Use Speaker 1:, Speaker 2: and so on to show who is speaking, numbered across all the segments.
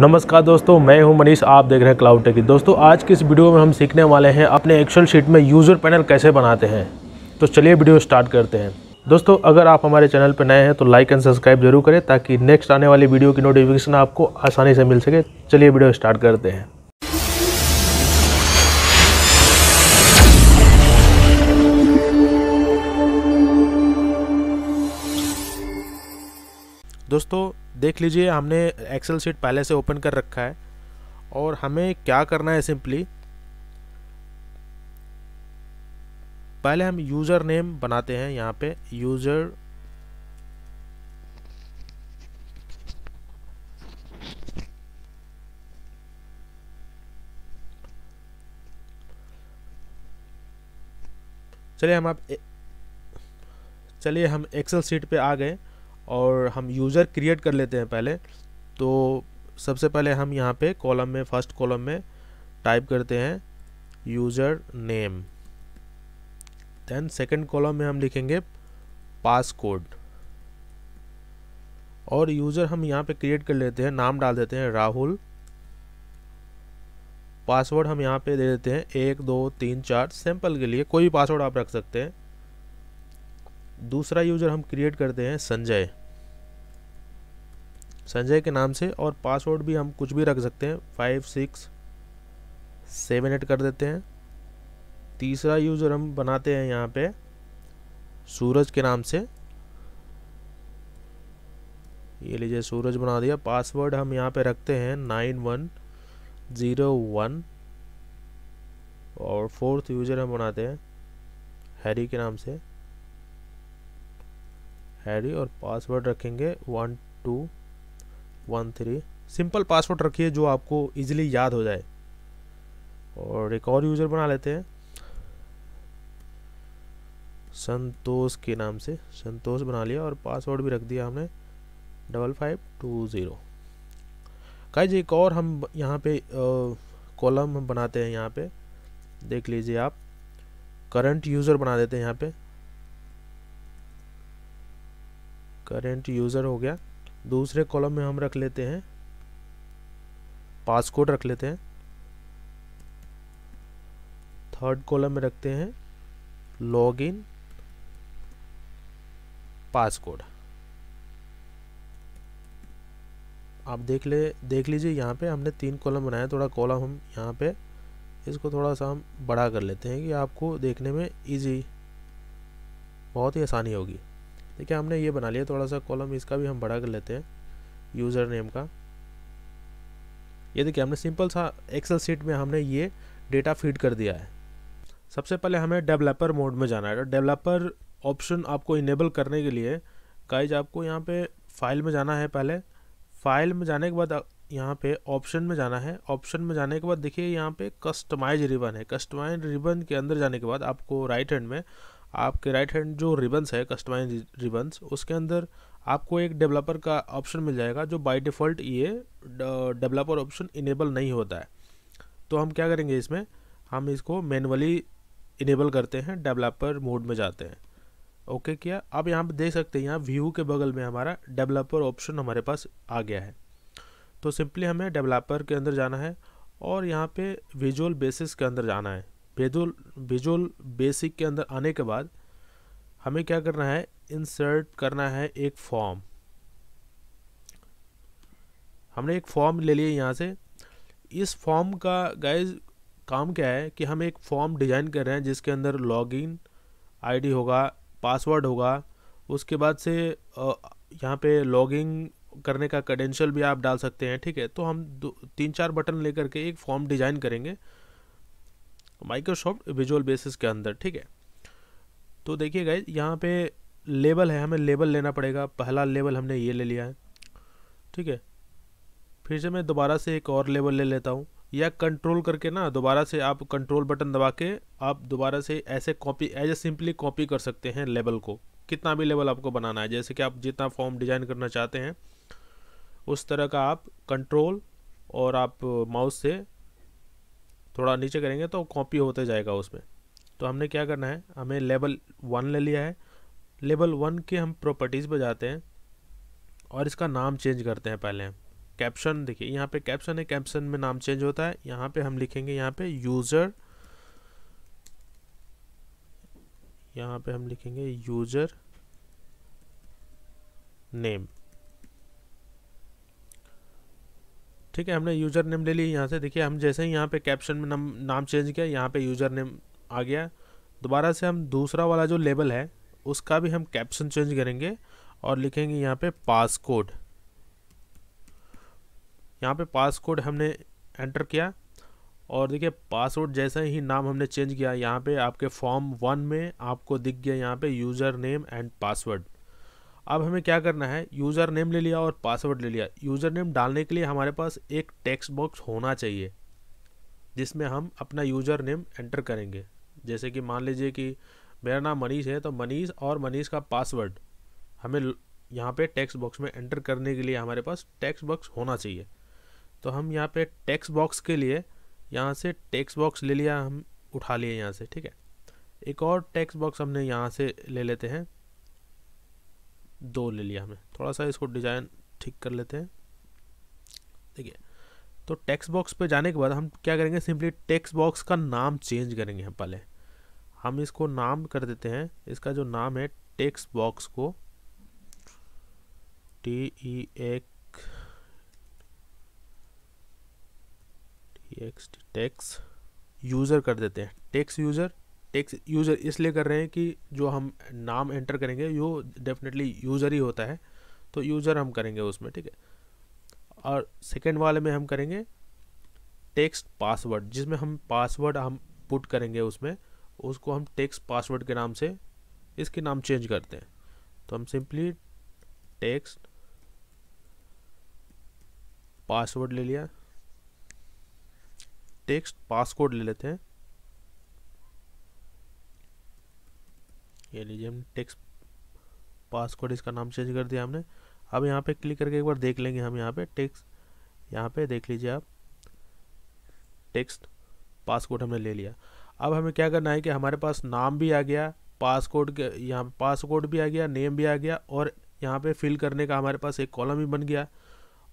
Speaker 1: नमस्कार दोस्तों मैं हूं मनीष आप देख रहे हैं क्लाउड टेक दोस्तों आज की इस वीडियो में हम सीखने वाले हैं अपने एक्सेल शीट में यूज़र पैनल कैसे बनाते हैं तो चलिए वीडियो स्टार्ट करते हैं दोस्तों अगर आप हमारे चैनल पर नए हैं तो लाइक एंड सब्सक्राइब जरूर करें ताकि नेक्स्ट आने वाली वीडियो की नोटिफिकेशन आपको आसानी से मिल सके चलिए वीडियो स्टार्ट करते हैं दोस्तों देख लीजिए हमने एक्सेल सीट पहले से ओपन कर रखा है और हमें क्या करना है सिंपली पहले हम यूज़र नेम बनाते हैं यहाँ पे यूज़र चलिए हम आप चलिए हम एक्सेल सीट पे आ गए और हम यूज़र क्रिएट कर लेते हैं पहले तो सबसे पहले हम यहाँ पे कॉलम में फर्स्ट कॉलम में टाइप करते हैं user name then second column में हम लिखेंगे पास कोड और यूज़र हम यहाँ पे क्रिएट कर लेते हैं नाम डाल देते हैं राहुल पासवर्ड हम यहाँ पे दे देते हैं एक दो तीन चार सैंपल के लिए कोई भी पासवर्ड आप रख सकते हैं दूसरा यूज़र हम क्रिएट करते हैं संजय संजय के नाम से और पासवर्ड भी हम कुछ भी रख सकते हैं फाइव सिक्स सेवन एट कर देते हैं तीसरा यूज़र हम बनाते हैं यहाँ पे सूरज के नाम से ये लीजिए सूरज बना दिया पासवर्ड हम यहाँ पे रखते हैं नाइन वन ज़ीरो वन और फोर्थ यूज़र हम बनाते हैं हैरी के नाम से हैरी और पासवर्ड रखेंगे one two one three simple password रखिए जो आपको इजीली याद हो जाए और एक और यूज़र बना लेते हैं संतोष के नाम से संतोष बना लिया और पासवर्ड भी रख दिया हमने double five two zero G एक और हम यहाँ पे कॉलम हम बनाते हैं यहाँ पे देख लीजिए आप करंट यूज़र बना देते हैं यहाँ पे करेंट यूज़र हो गया दूसरे कॉलम में हम रख लेते हैं पासकोड रख लेते हैं थर्ड कॉलम में रखते हैं लॉगिन पासकोड आप देख ले देख लीजिए यहाँ पे हमने तीन कॉलम बनाया थोड़ा कॉलम हम यहाँ पे इसको थोड़ा सा हम बड़ा कर लेते हैं कि आपको देखने में इजी बहुत ही आसानी होगी देखिए हमने ये बना लिया थोड़ा सा कॉलम इसका भी हम बढ़ा कर लेते हैं यूज़र नेम का ये देखिए हमने सिंपल सा एक्सेल सीट में हमने ये डेटा फीड कर दिया है सबसे पहले हमें डेवलपर मोड में जाना है डेवलपर तो ऑप्शन आपको इनेबल करने के लिए गाइज आपको यहाँ पे फाइल में जाना है पहले फाइल में जाने के बाद यहाँ पे ऑप्शन में जाना है ऑप्शन में जाने के बाद देखिए यहाँ पे कस्टमाइज रिबन है कस्टमाइज रिबन के अंदर जाने के बाद आपको राइट हैंड में आपके राइट हैंड जो रिबन्स है कस्टमाइज रिबन्स उसके अंदर आपको एक डेवलपर का ऑप्शन मिल जाएगा जो बाय डिफ़ॉल्ट ये डेवलपर ऑप्शन इनेबल नहीं होता है तो हम क्या करेंगे इसमें हम इसको मैनुअली इनेबल करते हैं डेवलपर मोड में जाते हैं ओके okay किया आप यहाँ पे देख सकते हैं यहाँ व्यू के बगल में हमारा डेवलपर ऑप्शन हमारे पास आ गया है तो सिंपली हमें डेवलपर के अंदर जाना है और यहाँ पे विजुअल बेसिस के अंदर जाना है विजुअल विजुअल बेसिक के अंदर आने के बाद हमें क्या करना है इंसर्ट करना है एक फॉर्म हमने एक फॉर्म ले लिए यहाँ से इस फॉर्म का गाइज काम क्या है कि हम एक फॉर्म डिज़ाइन कर रहे हैं जिसके अंदर लॉगिन आईडी होगा पासवर्ड होगा उसके बाद से यहाँ पे लॉगिंग करने का कडेंशल भी आप डाल सकते हैं ठीक है तो हम दो तीन चार बटन लेकर के एक फॉर्म डिज़ाइन करेंगे माइक्रोसॉफ्ट विजुअल बेसिस के अंदर ठीक है तो देखिए गाइज यहाँ पे लेबल है हमें लेबल लेना पड़ेगा पहला लेबल हमने ये ले लिया है ठीक है फिर से मैं दोबारा से एक और लेबल ले लेता हूँ या कंट्रोल करके ना दोबारा से आप कंट्रोल बटन दबा के आप दोबारा से ऐसे copy as a simply copy कर सकते हैं लेबल को कितना भी लेवल आपको बनाना है जैसे कि आप जितना फॉर्म डिज़ाइन करना चाहते हैं उस तरह का आप कंट्रोल और आप माउस से थोड़ा नीचे करेंगे तो कॉपी होते जाएगा उसमें तो हमने क्या करना है हमें लेवल वन ले लिया है लेवल वन के हम प्रॉपर्टीज़ पर जाते हैं और इसका नाम चेंज करते हैं पहले कैप्शन देखिए यहाँ पे कैप्शन है कैप्शन में नाम चेंज होता है यहाँ पे हम लिखेंगे यहाँ पे यूज़र यहाँ पे हम लिखेंगे यूज़र नेम ठीक है हमने यूज़र नेम ले ली यहाँ से देखिए हम जैसे ही यहाँ पे कैप्शन में नाम नाम चेंज किया यहाँ पे यूज़र नेम आ गया दोबारा से हम दूसरा वाला जो लेबल है उसका भी हम कैप्शन चेंज करेंगे और लिखेंगे यहाँ पे पास कोड यहाँ पे पास कोड हमने एंटर किया और देखिए पासवर्ड जैसे ही नाम हमने चेंज किया यहाँ पे आपके फॉर्म वन में आपको दिख गया यहाँ पे यूज़र नेम एंड पासवर्ड अब हमें क्या करना है यूज़र नेम ले लिया और पासवर्ड ले लिया यूज़र नेम डालने के लिए हमारे पास एक टेक्स्ट बॉक्स होना चाहिए जिसमें हम अपना यूज़र नेम एंटर करेंगे जैसे कि मान लीजिए कि मेरा नाम मनीष है तो मनीष और मनीष का पासवर्ड हमें यहाँ पे टेक्स्ट बॉक्स में एंटर करने के लिए हमारे पास टेक्स्ट बॉक्स होना चाहिए तो हम यहाँ पे टेक्स्ट बॉक्स के लिए यहाँ से टेक्स्ट बॉक्स ले लिया हम उठा लिए यहाँ से ठीक है एक और टेक्स्ट बॉक्स हमने यहाँ से ले लेते हैं दो ले लिया हमें थोड़ा सा इसको डिज़ाइन ठीक कर लेते हैं देखिए तो टेक्स्ट बॉक्स पे जाने के बाद हम क्या करेंगे सिंपली टेक्स्ट बॉक्स का नाम चेंज करेंगे हम पहले हम इसको नाम कर देते हैं इसका जो नाम है टेक्स्ट बॉक्स को टी ई एक टी एक्स टेक्स यूज़र कर देते हैं टेक्स यूज़र एक यूज़र इसलिए कर रहे हैं कि जो हम नाम एंटर करेंगे वो डेफिनेटली यूज़र ही होता है तो यूज़र हम करेंगे उसमें ठीक है और सेकेंड वाले में हम करेंगे टेक्स्ट पासवर्ड जिसमें हम पासवर्ड हम पुट करेंगे उसमें उसको हम टेक्स्ट पासवर्ड के नाम से इसके नाम चेंज करते हैं तो हम सिंपली टेक्स्ट पासवर्ड ले लिया टेक्स्ट पासकोड ले लेते हैं ये लीजिए हम टेक्स्ट पासवर्ड इसका नाम चेंज कर दिया हमने अब यहाँ पे क्लिक करके एक बार देख लेंगे हम यहाँ पे टेक्स्ट यहाँ पे देख लीजिए आप टेक्स्ट पासकोड हमने ले लिया अब हमें क्या करना है कि हमारे पास नाम भी आ गया पासकोड यहाँ पासकोड भी आ गया नेम भी आ गया और यहाँ पे फिल करने का हमारे पास एक कॉलम भी बन गया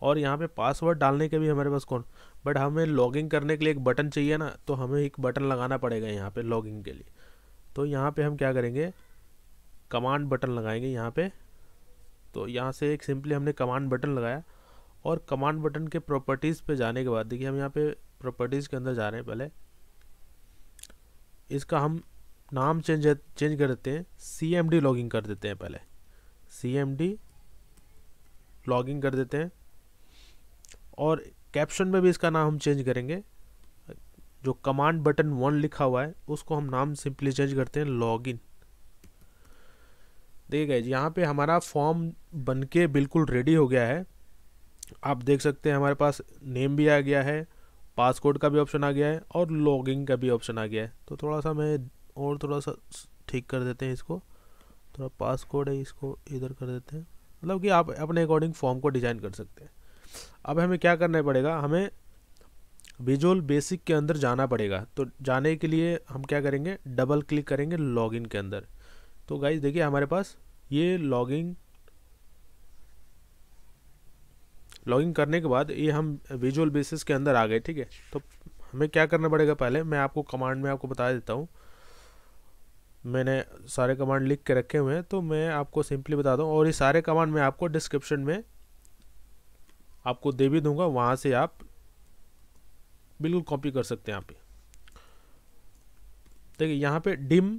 Speaker 1: और यहाँ पे पासवर्ड डालने के भी हमारे पास कौन बट हमें लॉगिंग करने के लिए एक बटन चाहिए ना तो हमें एक बटन लगाना पड़ेगा यहाँ पे लॉगिंग के लिए तो यहाँ पे हम क्या करेंगे कमांड बटन लगाएंगे यहाँ पे तो यहाँ से एक सिंपली हमने कमांड बटन लगाया और कमांड बटन के प्रॉपर्टीज़ पे जाने के बाद देखिए हम यहाँ पे प्रॉपर्टीज़ के अंदर जा रहे हैं पहले इसका हम नाम चेंज चेंज कर देते हैं सी एम डी लॉगिंग कर देते हैं पहले सी एम डी लॉगिंग कर देते हैं और कैप्शन में भी इसका नाम हम चेंज करेंगे जो कमांड बटन वन लिखा हुआ है उसको हम नाम सिंपली चेंज करते हैं लॉगिन देखिए गाइज यहाँ पे हमारा फॉर्म बनके बिल्कुल रेडी हो गया है आप देख सकते हैं हमारे पास नेम भी आ गया है पासकोड का भी ऑप्शन आ गया है और लॉगिंग का भी ऑप्शन आ गया है तो थोड़ा सा मैं और थोड़ा सा ठीक कर देते हैं इसको थोड़ा पासकोड है इसको इधर कर देते हैं मतलब कि आप अपने अकॉर्डिंग फॉर्म को डिज़ाइन कर सकते हैं अब हमें क्या करना पड़ेगा हमें विजुअल बेसिक के अंदर जाना पड़ेगा तो जाने के लिए हम क्या करेंगे डबल क्लिक करेंगे लॉगिन के अंदर तो गाइज देखिए हमारे पास ये लॉगिंग लॉगिंग करने के बाद ये हम विजुअल बेसिस के अंदर आ गए ठीक है तो हमें क्या करना पड़ेगा पहले मैं आपको कमांड में आपको बता देता हूँ मैंने सारे कमांड लिख के रखे हुए हैं तो मैं आपको सिंपली बता दूँ और ये सारे कमांड मैं आपको डिस्क्रिप्शन में आपको दे भी दूंगा वहाँ से आप बिल्कुल कॉपी कर सकते हैं यहाँ पे देखिए यहाँ पे dim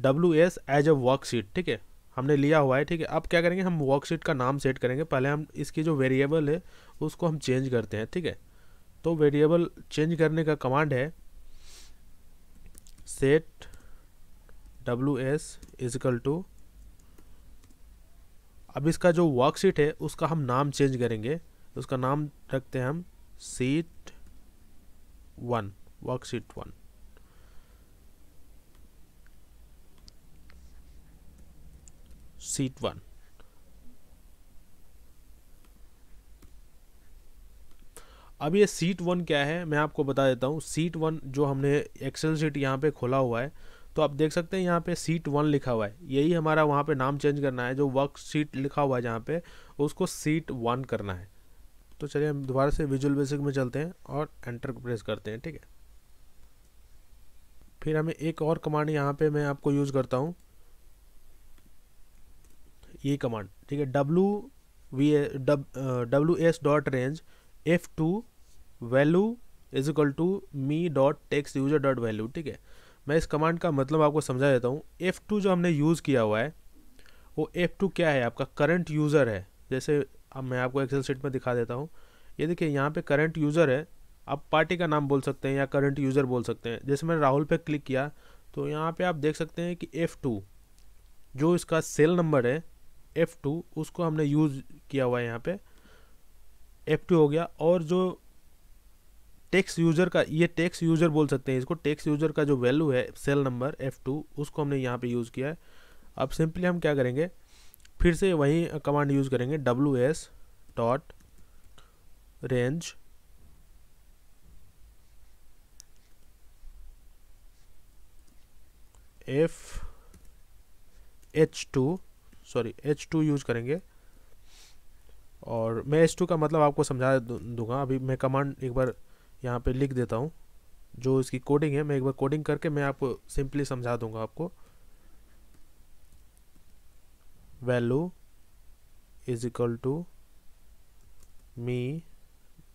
Speaker 1: W S as a worksheet ठीक है हमने लिया हुआ है ठीक है अब क्या करेंगे हम वर्कशीट का नाम सेट करेंगे पहले हम इसकी जो वेरिएबल है उसको हम चेंज करते हैं ठीक है तो वेरिएबल चेंज करने का कमांड है set W S equal to अब इसका जो वर्कशीट है उसका हम नाम चेंज करेंगे उसका नाम रखते हैं हम sheet one worksheet one sheet 1 अब ये सीट वन क्या है मैं आपको बता देता हूँ सीट वन जो हमने एक्सेल सीट यहाँ पे खोला हुआ है तो आप देख सकते हैं यहाँ पे सीट वन लिखा हुआ है यही हमारा वहाँ पे नाम चेंज करना है जो वर्क सीट लिखा हुआ है जहाँ पे उसको सीट वन करना है तो चलिए हम दोबारा से विजुअल बेसिक में चलते हैं और एंटर प्रेस करते हैं ठीक है फिर हमें एक और कमांड यहाँ पर मैं आपको यूज़ करता हूँ ये कमांड ठीक है W V W S dot range F two value is equal to me dot text user dot value ठीक है मैं इस कमांड का मतलब आपको समझा देता हूँ एफ़ टू जो हमने यूज़ किया हुआ है वो एफ़ टू क्या है आपका करंट यूज़र है जैसे अब मैं आपको एक्सेल सीट में दिखा देता हूँ ये देखिए यहाँ पे करंट यूज़र है आप पार्टी का नाम बोल सकते हैं या करंट यूज़र बोल सकते हैं जैसे मैंने राहुल पे क्लिक किया तो यहाँ पे आप देख सकते हैं कि एफ़ टू जो इसका सेल नंबर है एफ़ टू उसको हमने यूज़ किया हुआ है यहाँ पे एफ़ टू हो गया और जो टैक्स यूज़र का ये टेक्स यूज़र बोल सकते हैं इसको टैक्स यूज़र का जो वैल्यू है सेल नंबर एफ़ टू उसको हमने यहाँ पे यूज़ किया है अब सिंपली हम क्या करेंगे फिर से वही कमांड यूज़ करेंगे W S dot range F H two sorry H two use करेंगे और मैं एच टू का मतलब आपको समझा दूंगा अभी मैं कमांड एक बार यहाँ पे लिख देता हूँ जो इसकी कोडिंग है मैं एक बार कोडिंग करके मैं आपको सिंपली समझा दूंगा आपको value is equal to me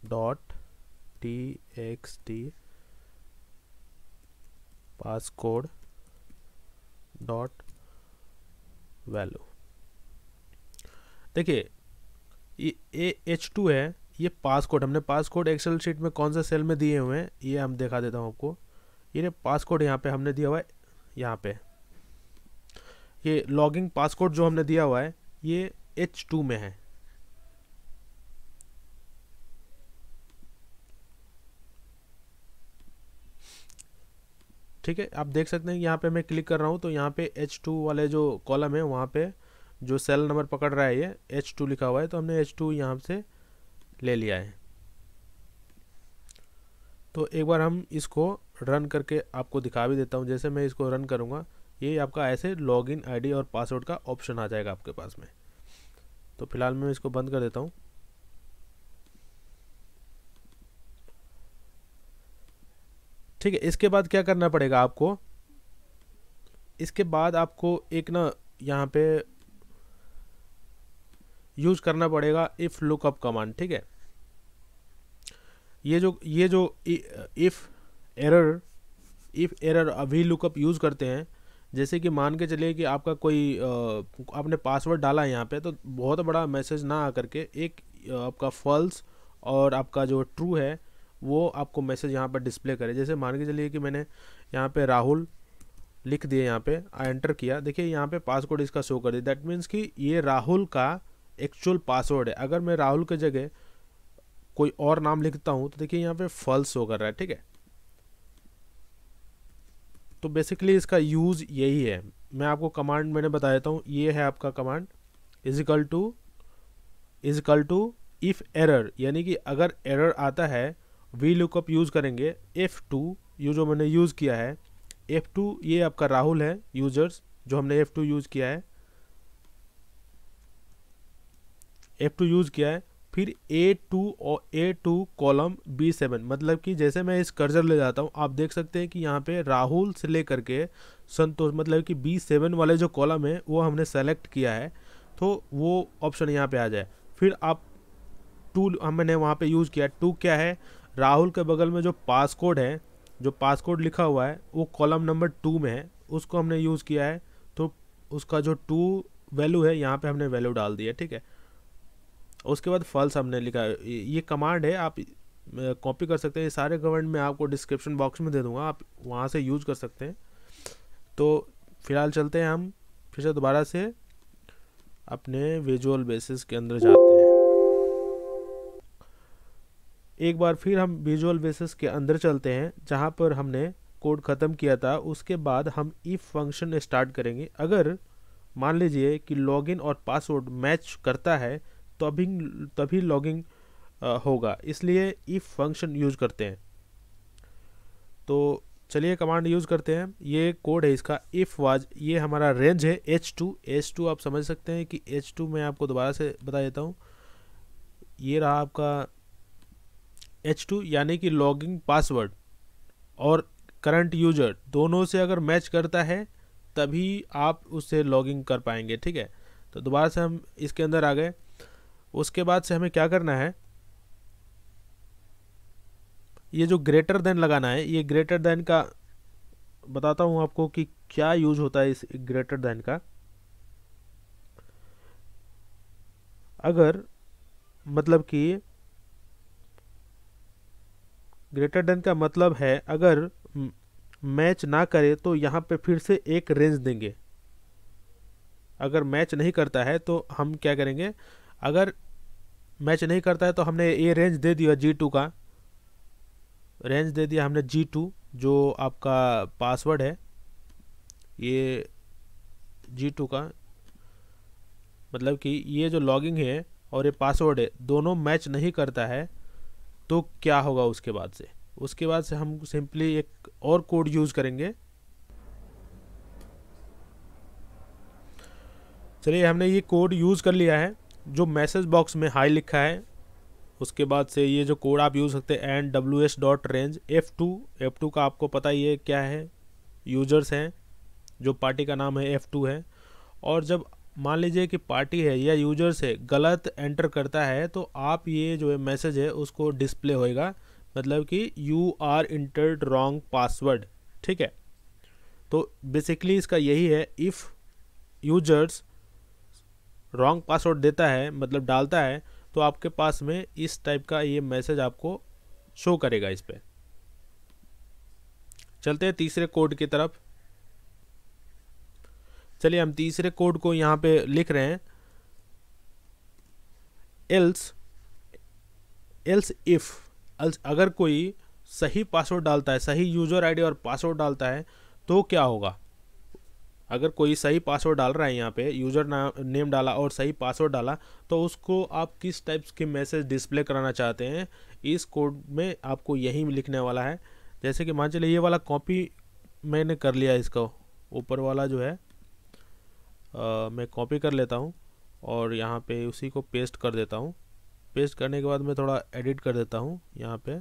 Speaker 1: dot T X T pass code dot value देखिए ये एच टू है ये पास कोड हमने पास कोड एक्सेल शीट में कौन से सेल में दिए हुए हैं ये हम दिखा देता हूँ आपको ये पास कोड यहाँ पे हमने दिया हुआ है यहाँ पे ये लॉगिंग पासकोड जो हमने दिया हुआ है ये एच टू में है ठीक है आप देख सकते हैं यहाँ पे मैं क्लिक कर रहा हूँ तो यहाँ पे एच टू वाले जो कॉलम है वहाँ पे जो सेल नंबर पकड़ रहा है ये एच टू लिखा हुआ है तो हमने एच टू यहाँ से ले लिया है तो एक बार हम इसको रन करके आपको दिखा भी देता हूँ जैसे मैं इसको रन करूँगा ये आपका ऐसे लॉगिन आईडी और पासवर्ड का ऑप्शन आ जाएगा आपके पास में तो फिलहाल मैं इसको बंद कर देता हूँ ठीक है इसके बाद क्या करना पड़ेगा आपको इसके बाद आपको एक ना यहाँ पे यूज करना पड़ेगा इफ लुकअप कमांड ठीक है ये जो ये जो इफ एरर इफ एरर अभी लुकअप यूज़ करते हैं जैसे कि मान के चलिए कि आपका कोई आपने पासवर्ड डाला है यहाँ पे तो बहुत बड़ा मैसेज ना आकर के एक आपका फॉल्स और आपका जो ट्रू है वो आपको मैसेज यहाँ पर डिस्प्ले करे जैसे मान के चलिए कि मैंने यहाँ पे राहुल लिख दिया यहाँ पे आई एंटर किया देखिए यहाँ पे पासवर्ड इसका शो कर दिया दैट मीन्स कि ये राहुल का एक्चुअल पासवर्ड है अगर मैं राहुल के जगह कोई और नाम लिखता हूँ तो देखिए यहाँ पे फॉल्स हो कर रहा है ठीक है तो बेसिकली इसका यूज़ यही है मैं आपको कमांड मैंने बता देता हूँ ये है आपका command equal to equal to if error यानी कि अगर एरर आता है वी लुकअप यूज़ करेंगे एफ़ टू ये जो मैंने यूज़ किया है एफ़ टू ये आपका राहुल है यूजर्स जो हमने एफ़ टू यूज़ किया है एफ टू यूज़ किया है फिर ए टू और A two column B seven मतलब कि जैसे मैं इस कर्जर ले जाता हूँ आप देख सकते हैं कि यहाँ पे राहुल से लेकर के संतोष मतलब कि बी सेवन वाले जो कॉलम है वो हमने सेलेक्ट किया है तो वो ऑप्शन यहाँ पे आ जाए फिर आप टू हमने वहाँ पे यूज़ किया टू क्या है राहुल के बगल में जो पास कोड है जो पास कोड लिखा हुआ है वो कॉलम नंबर टू में है उसको हमने यूज़ किया है तो उसका जो टू वैल्यू है यहाँ पे हमने वैल्यू डाल दिया ठीक है उसके बाद फॉल्स हमने लिखा ये कमांड है आप कॉपी कर सकते हैं ये सारे कमांड मैं आपको डिस्क्रिप्शन बॉक्स में दे दूँगा आप वहाँ से यूज कर सकते हैं तो फिलहाल चलते हैं हम फिर से दोबारा से अपने विजुअल बेसिस के अंदर जाते हैं एक बार फिर हम विजुअल बेसिस के अंदर चलते हैं जहाँ पर हमने कोड ख़त्म किया था उसके बाद हम इफ़ फंक्शन स्टार्ट करेंगे अगर मान लीजिए कि लॉगिन और पासवर्ड मैच करता है तभी तभी लॉगिंग होगा इसलिए इफ़ फंक्शन यूज करते हैं तो चलिए कमांड यूज़ करते हैं ये कोड है इसका इफ़ वाज ये हमारा रेंज है एच टू एच टू आप समझ सकते हैं कि एच टू मैं आपको दोबारा से बता देता हूँ ये रहा आपका एच टू यानी कि लॉगिंग पासवर्ड और करंट यूजर दोनों से अगर मैच करता है तभी आप उससे लॉगिंग कर पाएंगे ठीक है तो दोबारा से हम इसके अंदर आ गए उसके बाद से हमें क्या करना है ये जो ग्रेटर देन लगाना है ये ग्रेटर देन का बताता हूँ आपको कि क्या यूज होता है इस ग्रेटर देन का अगर मतलब कि ग्रेटर देन का मतलब है अगर मैच ना करे तो यहाँ पे फिर से एक रेंज देंगे अगर मैच नहीं करता है तो हम क्या करेंगे अगर मैच नहीं करता है तो हमने ये रेंज दे दिया जी टू का रेंज दे दिया हमने जी टू जो आपका पासवर्ड है ये जी टू का मतलब कि ये जो लॉगिंग है और ये पासवर्ड है दोनों मैच नहीं करता है तो क्या होगा उसके बाद से उसके बाद से हम सिंपली एक और कोड यूज़ करेंगे चलिए हमने ये कोड यूज़ कर लिया है जो मैसेज बॉक्स में हाई लिखा है उसके बाद से ये जो कोड आप यूज़ सकते हैं N W S dot range F two F two का आपको पता ही है क्या है यूजर्स हैं जो पार्टी का नाम है एफ़ टू है और जब मान लीजिए कि पार्टी है या यूजर्स है गलत एंटर करता है तो आप ये जो है मैसेज है उसको डिस्प्ले होएगा मतलब कि you are entered wrong password ठीक है तो बेसिकली इसका यही है इफ़ यूजर्स रॉन्ग पासवर्ड देता है मतलब डालता है तो आपके पास में इस टाइप का ये मैसेज आपको शो करेगा इस पर चलते हैं तीसरे कोड की तरफ चलिए हम तीसरे कोड को यहाँ पे लिख रहे हैं एल्स एल्स इफ़ एल्स अगर कोई सही पासवर्ड डालता है सही यूज़र आईडी और पासवर्ड डालता है तो क्या होगा अगर कोई सही पासवर्ड डाल रहा है यहाँ पे यूज़र नेम डाला और सही पासवर्ड डाला तो उसको आप किस टाइप्स के मैसेज डिस्प्ले कराना चाहते हैं इस कोड में आपको यही लिखने वाला है जैसे कि मान चलिए ये वाला कॉपी मैंने कर लिया इसका ऊपर वाला जो है आ, मैं कॉपी कर लेता हूँ और यहाँ पे उसी को पेस्ट कर देता हूँ पेस्ट करने के बाद मैं थोड़ा एडिट कर देता हूँ यहाँ पे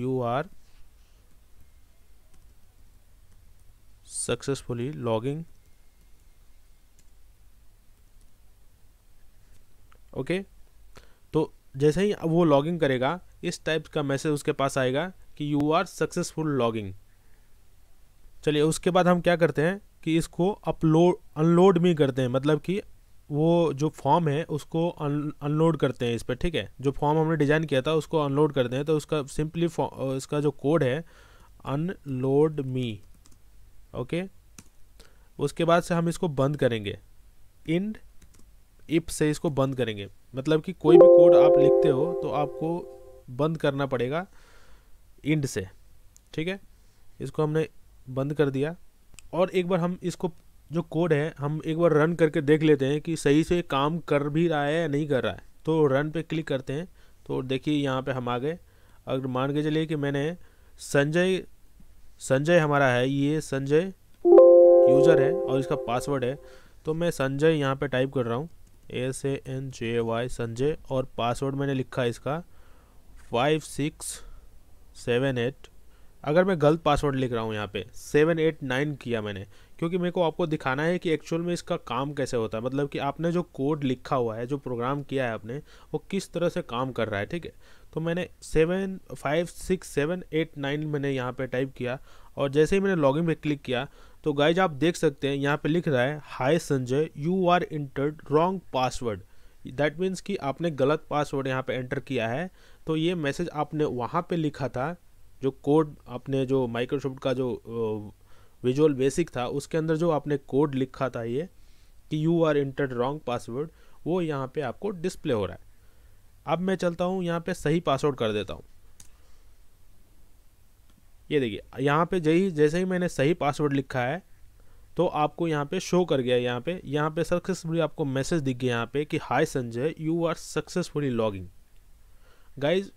Speaker 1: you are successfully logging okay okay? तो जैसे ही वो लॉगिंग करेगा इस टाइप का मैसेज उसके पास आएगा कि यू आर सक्सेसफुल लॉगिंग चलिए उसके बाद हम क्या करते हैं कि इसको अपलोड अनलोड भी करते हैं मतलब कि वो जो फॉर्म है उसको अनलोड करते हैं इस पर ठीक है जो फॉर्म हमने डिज़ाइन किया था उसको अनलोड करते हैं तो उसका सिंपली इसका जो कोड है अनलोड मी ओके उसके बाद से हम इसको बंद करेंगे इंड इप से इसको बंद करेंगे मतलब कि कोई भी कोड आप लिखते हो तो आपको बंद करना पड़ेगा इंड से ठीक है इसको हमने बंद कर दिया और एक बार हम इसको जो कोड है हम एक बार रन करके देख लेते हैं कि सही से काम कर भी रहा है या नहीं कर रहा है तो रन पे क्लिक करते हैं तो देखिए यहाँ पे हम आ गए अगर मान के चलिए कि मैंने संजय संजय हमारा है ये संजय यूजर है और इसका पासवर्ड है तो मैं संजय यहाँ पे टाइप कर रहा हूँ S A N J Y Sanjay और पासवर्ड मैंने लिखा है इसका फाइव सिक्स सेवन एट अगर मैं गलत पासवर्ड लिख रहा हूँ यहाँ पे सेवन एट नाइन किया मैंने क्योंकि मेरे को आपको दिखाना है कि एक्चुअल में इसका काम कैसे होता है मतलब कि आपने जो कोड लिखा हुआ है जो प्रोग्राम किया है आपने वो किस तरह से काम कर रहा है ठीक है तो मैंने seven five six seven eight nine मैंने यहाँ पे टाइप किया और जैसे ही मैंने लॉगिन पे क्लिक किया तो गाइज आप देख सकते हैं यहाँ पे लिख रहा है hi Sanjay you are entered wrong password that means कि आपने गलत पासवर्ड यहाँ पे एंटर किया है तो ये मैसेज आपने वहाँ पे लिखा था जो कोड आपने जो माइक्रोसॉफ्ट का जो विजुअल बेसिक था उसके अंदर जो आपने कोड लिखा था ये कि you are entered wrong password वो यहाँ पे आपको डिस्प्ले हो रहा है अब मैं चलता हूँ यहाँ पे सही पासवर्ड कर देता हूँ ये देखिए यहाँ पे जही जैसे ही मैंने सही पासवर्ड लिखा है तो आपको यहाँ पे शो कर गया यहाँ पे यहाँ पे सक्सेसफुली आपको मैसेज दिख गया यहाँ पे कि hi Sanjay you are successfully logging guys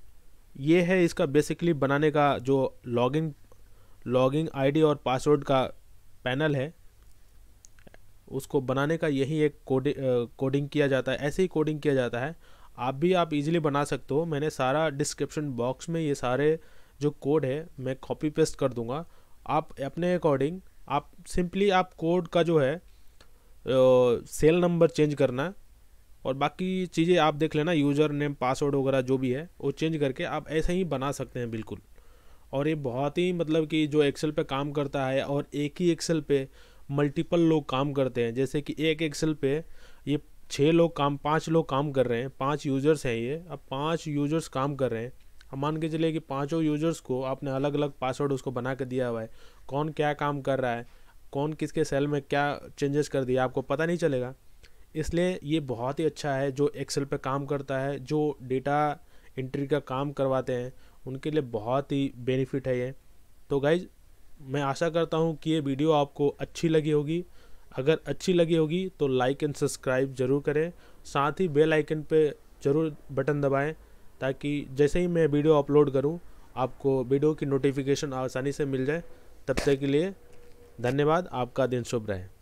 Speaker 1: ये है इसका बेसिकली बनाने का जो लॉगिंग लॉगिंग आईडी और पासवर्ड का पैनल है उसको बनाने का यही एक कोडि कोडिंग किया जाता है ऐसे ही कोडिंग किया जाता है आप भी आप इजीली बना सकते हो मैंने सारा डिस्क्रिप्शन बॉक्स में ये सारे जो कोड है मैं कॉपी पेस्ट कर दूंगा आप अपने अकॉर्डिंग आप सिंपली आप कोड का जो है सेल नंबर चेंज करना और बाकी चीज़ें आप देख लेना यूज़र नेम पासवर्ड वगैरह जो भी है वो चेंज करके आप ऐसे ही बना सकते हैं बिल्कुल और ये बहुत ही मतलब कि जो एक्सेल पे काम करता है और एक ही एक्सेल पे मल्टीपल लोग काम करते हैं जैसे कि एक एक्सेल पे ये छः लोग काम पाँच लोग काम कर रहे हैं पाँच यूज़र्स हैं ये अब पाँच यूज़र्स काम कर रहे हैं हम मान के चलिए कि पाँचों यूज़र्स को आपने अलग अलग पासवर्ड उसको बना के दिया हुआ है कौन क्या काम कर रहा है कौन किसके सेल में क्या चेंजेस कर दिया आपको पता नहीं चलेगा इसलिए ये बहुत ही अच्छा है जो एक्सेल पे काम करता है जो डेटा एंट्री का काम करवाते हैं उनके लिए बहुत ही बेनिफिट है ये तो गाइज मैं आशा करता हूँ कि ये वीडियो आपको अच्छी लगी होगी अगर अच्छी लगी होगी तो लाइक एंड सब्सक्राइब ज़रूर करें साथ ही बेल आइकन पे ज़रूर बटन दबाएं ताकि जैसे ही मैं वीडियो अपलोड करूं आपको वीडियो की नोटिफिकेशन आसानी से मिल जाए तब तक के लिए धन्यवाद आपका दिन शुभ रहे